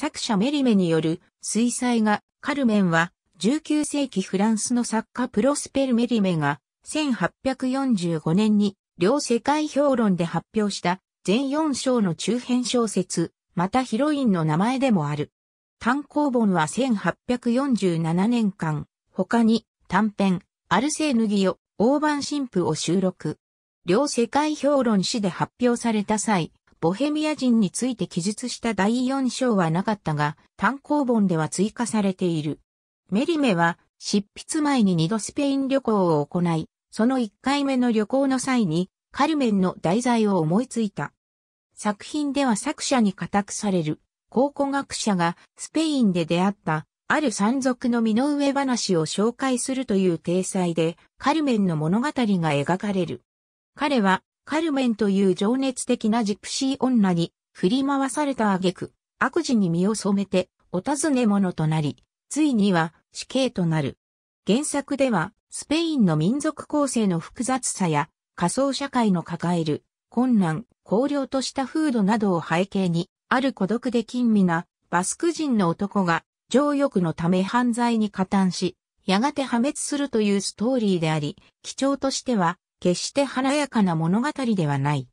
作者メリメによる水彩画カルメンは19世紀フランスの作家プロスペル・メリメが1845年に両世界評論で発表した全4章の中編小説、またヒロインの名前でもある。単行本は1847年間、他に短編、アルセーヌギオ、大判神父を収録。両世界評論誌で発表された際、ボヘミア人について記述した第四章はなかったが、単行本では追加されている。メリメは、執筆前に二度スペイン旅行を行い、その一回目の旅行の際に、カルメンの題材を思いついた。作品では作者に固くされる、考古学者がスペインで出会った、ある山賊の身の上話を紹介するという体裁で、カルメンの物語が描かれる。彼はカルメンという情熱的なジプシー女に振り回された挙句、悪事に身を染めて、お尋ね者となり、ついには死刑となる。原作では、スペインの民族構成の複雑さや、仮想社会の抱える困難、荒涼とした風土などを背景に、ある孤独で近味なバスク人の男が、情欲のため犯罪に加担し、やがて破滅するというストーリーであり、貴重としては、決して華やかな物語ではない。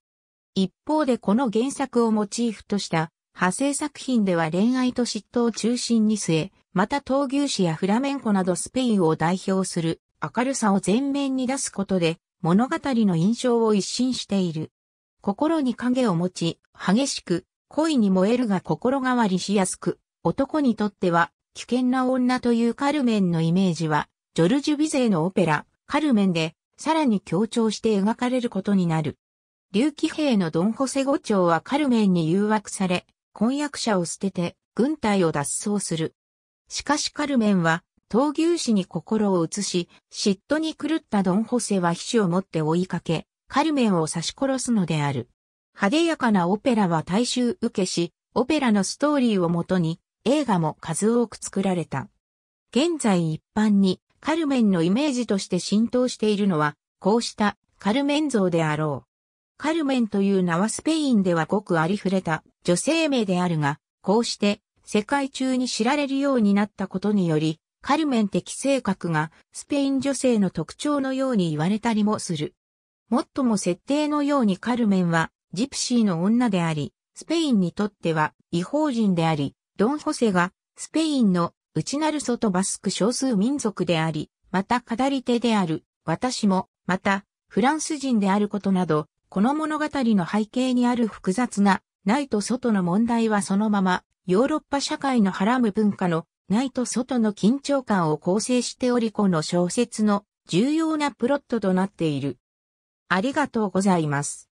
一方でこの原作をモチーフとした派生作品では恋愛と嫉妬を中心に据え、また闘牛士やフラメンコなどスペインを代表する明るさを前面に出すことで物語の印象を一新している。心に影を持ち、激しく、恋に燃えるが心変わりしやすく、男にとっては危険な女というカルメンのイメージは、ジョルジュ・ビゼーのオペラ、カルメンでさらに強調して描かれることになる。竜騎兵のドン・ホセ五長はカルメンに誘惑され、婚約者を捨てて軍隊を脱走する。しかしカルメンは、闘牛士に心を移し、嫉妬に狂ったドン・ホセは皮脂を持って追いかけ、カルメンを刺し殺すのである。派手やかなオペラは大衆受けし、オペラのストーリーをもとに映画も数多く作られた。現在一般にカルメンのイメージとして浸透しているのは、こうしたカルメン像であろう。カルメンという名はスペインではごくありふれた女性名であるが、こうして世界中に知られるようになったことにより、カルメン的性格がスペイン女性の特徴のように言われたりもする。もっとも設定のようにカルメンはジプシーの女であり、スペインにとっては違法人であり、ドン・ホセがスペインの内なる外バスク少数民族であり、また語り手である、私も、また、フランス人であることなど、この物語の背景にある複雑な、内と外の問題はそのまま、ヨーロッパ社会のはらむ文化の、内と外の緊張感を構成しておりこの小説の重要なプロットとなっている。ありがとうございます。